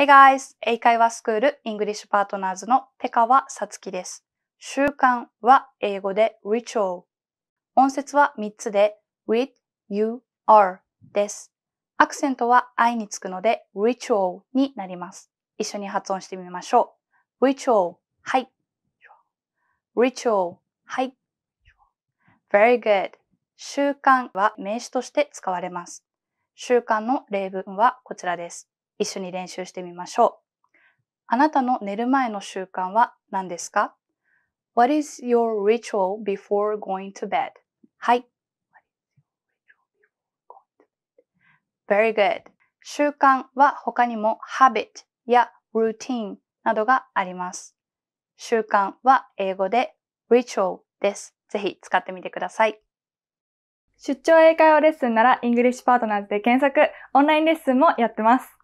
Hey guys! 英会話スクール English Partners のテカワサツキです。習慣は英語で ritual。音節は3つで With, you, are です。アクセントは i につくので ritual になります。一緒に発音してみましょう。ritual はい。ritual はい。very good 習慣は名詞として使われます。習慣の例文はこちらです。一緒に練習してみましょう。あなたの寝る前の習慣は何ですか ?What is your ritual before going to bed? はい。Very good. 習慣は他にも habit や routine などがあります。習慣は英語で ritual です。ぜひ使ってみてください。出張英会話レッスンなら、イングリッシュパートナーズで検索、オンラインレッスンもやってます。